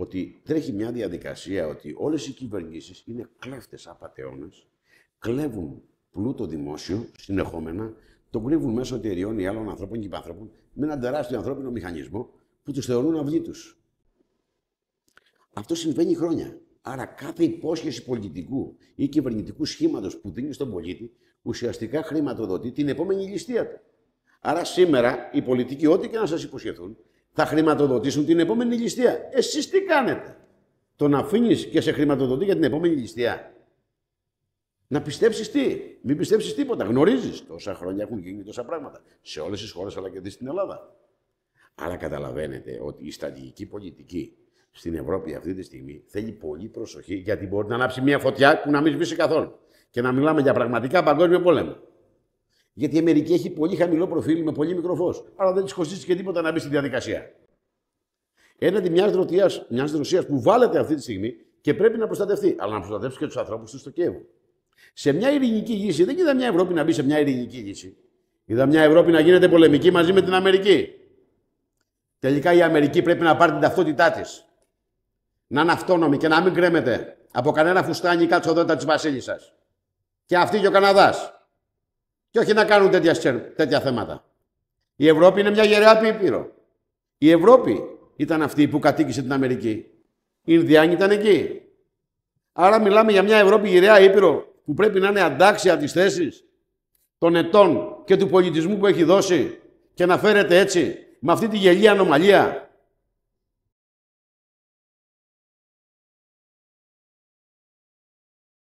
ότι τρέχει μια διαδικασία ότι όλες οι κυβερνήσεις είναι κλέφτες απαταιώνες, κλέβουν πλούτο δημόσιο συνεχόμενα, το κρύβουν μέσω εταιριών ή άλλων ανθρώπων και υπανθρώπων με έναν τεράστιο ανθρώπινο μηχανισμό που τους θεωρούν αυγοί τους. Αυτό συμβαίνει χρόνια. Άρα κάθε υπόσχεση πολιτικού ή κυβερνητικού σχήματος που δίνει στον πολίτη ουσιαστικά χρηματοδοτεί την επόμενη ληστεία του. Άρα σήμερα οι πολιτικοί, ό,τι και να σας υποσχεθούν, θα χρηματοδοτήσουν την επόμενη ληστεία. Εσείς τι κάνετε. Τον αφήνεις και σε χρηματοδοτεί για την επόμενη ληστεία. Να πιστέψεις τι. Μην πιστέψεις τίποτα. Γνωρίζεις τόσα χρόνια έχουν γίνει τόσα πράγματα. Σε όλες τις χώρες αλλά και στην Ελλάδα. Άρα καταλαβαίνετε ότι η στρατηγική πολιτική στην Ευρώπη αυτή τη στιγμή θέλει πολύ προσοχή γιατί μπορεί να ανάψει μια φωτιά που να μην σβήσει καθόλου. Και να μιλάμε για πραγματικά παγκόσμιο πόλεμο. Γιατί η Αμερική έχει πολύ χαμηλό προφίλ με πολύ μικρό φως. Άρα δεν της κοστίζει και τίποτα να μπει στη διαδικασία. Έναντι μιας Ρωσία που βάλετε αυτή τη στιγμή και πρέπει να προστατευτεί. Αλλά να προστατεύσει και τους ανθρώπους του στο Κίεβο. Σε μια ειρηνική γύση, δεν είδα μια Ευρώπη να μπει σε μια ειρηνική λύση. Είδα μια Ευρώπη να γίνεται πολεμική μαζί με την Αμερική. Τελικά η Αμερική πρέπει να πάρει την ταυτότητά της. Να είναι αυτόνομη και να μην κρέμεται από κανένα φουστάνι κάτσοδότα της Βασίλισσας. Και αυτή και ο Καναδάς. Και όχι να κάνουν τέτοια, θέματα. Η Ευρώπη είναι μια γεραία ήπειρο. Η Ευρώπη ήταν αυτή που κατοίκησε την Αμερική. Οι Ινδιάνοι ήταν εκεί. Άρα μιλάμε για μια Ευρώπη γεραία ήπειρο που πρέπει να είναι αντάξια της θέσης των ετών και του πολιτισμού που έχει δώσει και να φέρεται έτσι με αυτή τη γελία ανομαλία